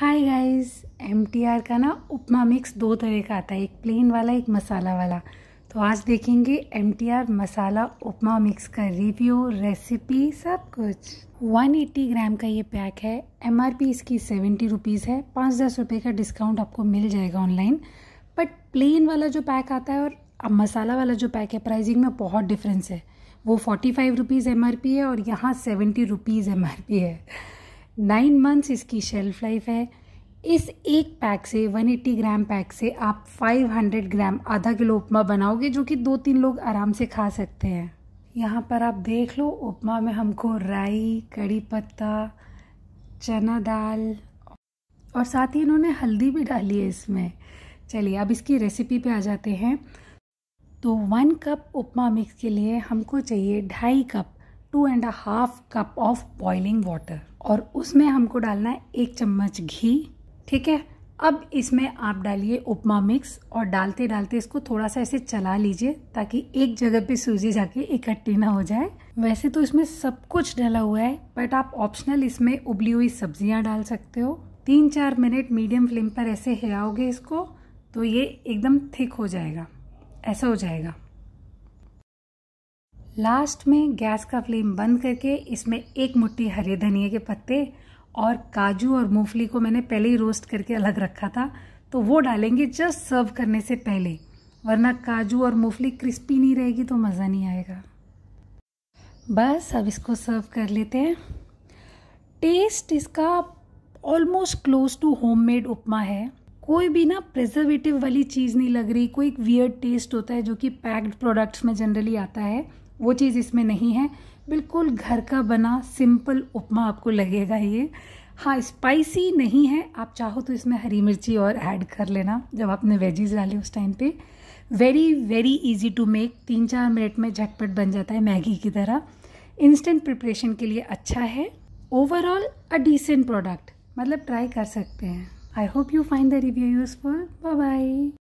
hi guys M का ना उपमा mix दो तरह का आता है एक प्लेन वाला एक मसाला वाला तो आज देखेंगे एम मसाला उपमा मिक्स का रिव्यू रेसिपी सब कुछ 180 ग्राम का ये पैक है एम इसकी सेवेंटी रुपीज़ है पाँच दस रुपये का डिस्काउंट आपको मिल जाएगा ऑनलाइन बट प्लेन वाला जो पैक आता है और अब मसाला वाला जो पैक है प्राइजिंग में बहुत डिफरेंस है वो फोर्टी फाइव रुपीज़ एम है और यहाँ सेवेंटी रुपीज़ एम है नाइन मंथ्स इसकी शेल्फ लाइफ है इस एक पैक से 180 ग्राम पैक से आप 500 ग्राम आधा किलो उपमा बनाओगे जो कि दो तीन लोग आराम से खा सकते हैं यहाँ पर आप देख लो उपमा में हमको राई कड़ी पत्ता चना दाल और साथ ही इन्होंने हल्दी भी डाली है इसमें चलिए अब इसकी रेसिपी पे आ जाते हैं तो वन कप उपमा मिक्स के लिए हमको चाहिए ढाई cup two and half cup of boiling water और उसमें हमको डालना है एक चम्मच घी ठीक है अब इसमें आप डालिए उपमा मिक्स और डालते डालते इसको थोड़ा सा ऐसे चला लीजिए ताकि एक जगह पे सूजी जाके इकट्ठी ना हो जाए वैसे तो इसमें सब कुछ डाला हुआ है बट आप ऑप्शनल इसमें उबली हुई सब्जियां डाल सकते हो तीन चार मिनट मीडियम फ्लेम पर ऐसे हिलाओगे इसको तो ये एकदम थिक हो जाएगा ऐसा हो जाएगा लास्ट में गैस का फ्लेम बंद करके इसमें एक मुट्ठी हरे धनिए के पत्ते और काजू और मूंगफली को मैंने पहले ही रोस्ट करके अलग रखा था तो वो डालेंगे जस्ट सर्व करने से पहले वरना काजू और मूंगफली क्रिस्पी नहीं रहेगी तो मज़ा नहीं आएगा बस अब इसको सर्व कर लेते हैं टेस्ट इसका almost close to homemade upma है कोई भी ना प्रिजर्वेटिव वाली चीज़ नहीं लग रही कोई एक वियर्ड टेस्ट होता है जो कि पैक्ड प्रोडक्ट्स में जनरली आता है वो चीज़ इसमें नहीं है बिल्कुल घर का बना सिंपल उपमा आपको लगेगा ये हाँ स्पाइसी नहीं है आप चाहो तो इसमें हरी मिर्ची और ऐड कर लेना जब आपने वेजीज डाले उस टाइम पे very very easy to make तीन चार मिनट में झटपट बन जाता है मैगी की तरह इंस्टेंट प्रिपरेशन के लिए अच्छा है ओवरऑल अ डिसेंट प्रोडक्ट मतलब ट्राई कर सकते हैं I hope you find the review useful bye bye